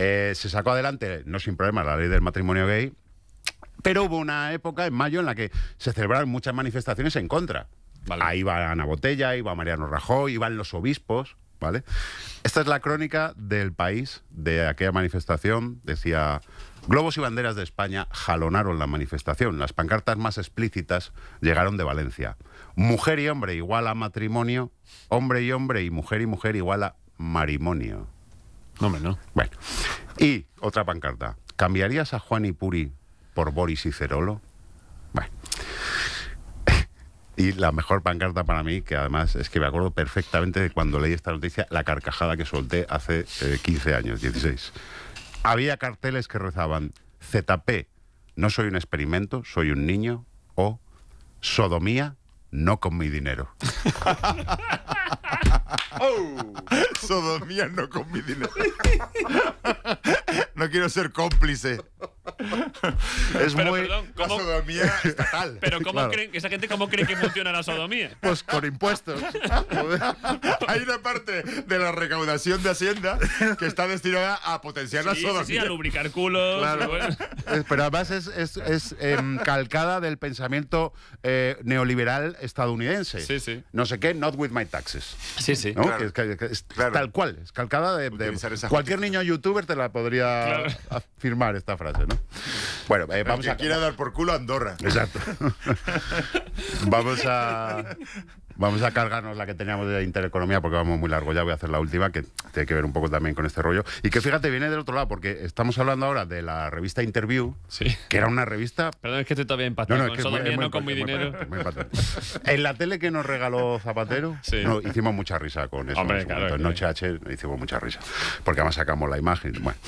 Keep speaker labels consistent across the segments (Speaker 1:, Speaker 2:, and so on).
Speaker 1: Eh, se sacó adelante, no sin problema, la ley del matrimonio gay, pero hubo una época en mayo en la que se celebraron muchas manifestaciones en contra. Ahí va Ana Botella, iba Mariano Rajoy, iban los obispos, ¿vale? Esta es la crónica del país de aquella manifestación. Decía, globos y banderas de España jalonaron la manifestación. Las pancartas más explícitas llegaron de Valencia. Mujer y hombre igual a matrimonio, hombre y hombre y mujer y mujer igual a marimonio. No, hombre, no. Bueno, y otra pancarta. ¿Cambiarías a Juan puri por Boris y Cerolo? Bueno. Y la mejor pancarta para mí, que además es que me acuerdo perfectamente de cuando leí esta noticia, la carcajada que solté hace 15 eh, años, 16. Había carteles que rezaban ZP, no soy un experimento, soy un niño, o sodomía, no con mi dinero. Oh. Sodomía no con mi dinero. No quiero ser cómplice. es muy la sodomía estatal. Pero ¿cómo creen, esa gente cómo cree que funciona la sodomía? Pues con impuestos. Hay una parte de la recaudación de Hacienda que está destinada a potenciar la sodomía. Sí, a lubricar culos. Eh, pero además es, es, es em, calcada del pensamiento eh, neoliberal estadounidense. No sé qué, not with my taxes. Sí, sí. Tal cual, es calcada de... cualquier niño youtuber te la podría afirmar esta frase, ¿no? Bueno, eh, vamos a. quiera dar por culo a Andorra. Exacto. vamos a. Vamos a cargarnos la que teníamos de intereconomía porque vamos muy largo. Ya voy a hacer la última que tiene que ver un poco también con este rollo. Y que fíjate, viene del otro lado porque estamos hablando ahora de la revista Interview, que era una revista. Perdón, es que estoy todavía empatado. No, no, Eso no con mi dinero. en la tele que nos regaló Zapatero, sí. hicimos mucha risa con eso. Hombre, en Noche H hicimos mucha risa porque además sacamos la imagen. Bueno,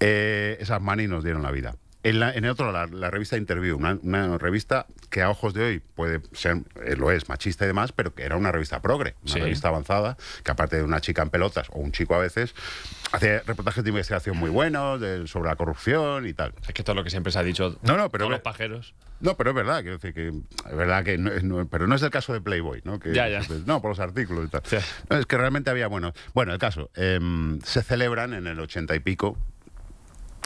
Speaker 1: eh, esas manis nos dieron la vida. En, el otro, la, la revista Interview, una, revista que a ojos de hoy puede ser, eh, lo es, machista y demás, pero que era una revista progre, una revista avanzada, que aparte de una chica en pelotas o un chico a veces, hace reportajes de investigación muy buenos sobre la corrupción y tal. Es que esto es lo que siempre se ha dicho no, no, pero los pajeros. No, pero es verdad, quiero decir que es verdad que no, pero no es el caso de Playboy, ¿no? Que, ya, ya. No, por los artículos y tal. es que realmente había, bueno, bueno, el caso, em, se celebran en el ochenta y pico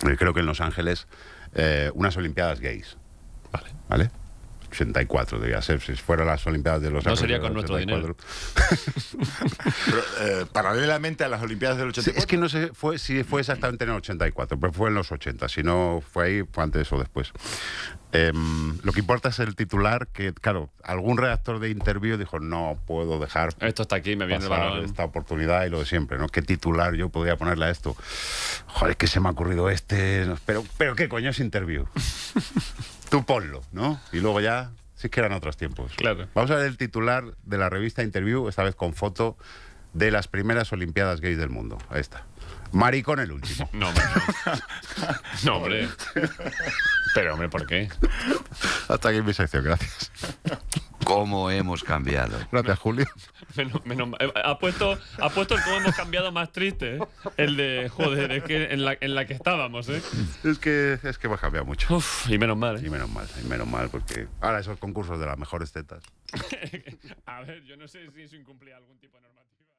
Speaker 1: eh, creo que en Los Ángeles, eh, unas Olimpiadas gays. ¿Vale? 84 debía ser, si fuera las Olimpiadas de los No sería con nuestro dinero. Eh, paralelamente a las Olimpiadas del 84. es que no sé fue, si fue exactamente en el 84, pero fue en los 80. Si no fue ahí, fue antes o después. Em, lo que importa es el titular, que claro, algún redactor de interview dijo, no puedo dejar... Esto está aquí, me viene Esta oportunidad y lo de siempre, ¿no? ¿Qué titular yo podría ponerle a esto? Joder, que se me ha ocurrido este... Pero, pero ¿qué coño es interview? Tú ponlo, ¿no? Y luego ya, si es que eran otros tiempos. Claro. Vamos a ver el titular de la revista Interview, esta vez con foto de las primeras Olimpiadas gays del mundo. Ahí está. Maricón el último. No, hombre. No, hombre. Pero, hombre, ¿por qué? Hasta aquí mi sección, gracias. ¿Cómo hemos cambiado? Gracias, Julio. Menos, mal. Eh, ha, puesto, ha puesto el cómo hemos cambiado más triste, ¿eh? el de, joder, es que en la, que estábamos. ¿eh? Es que es que hemos cambiado mucho. y menos mal. ¿eh? Y menos mal, y menos mal, porque ahora esos concursos de las mejores tetas. A ver, yo no sé si eso incumplía algún tipo de normativa.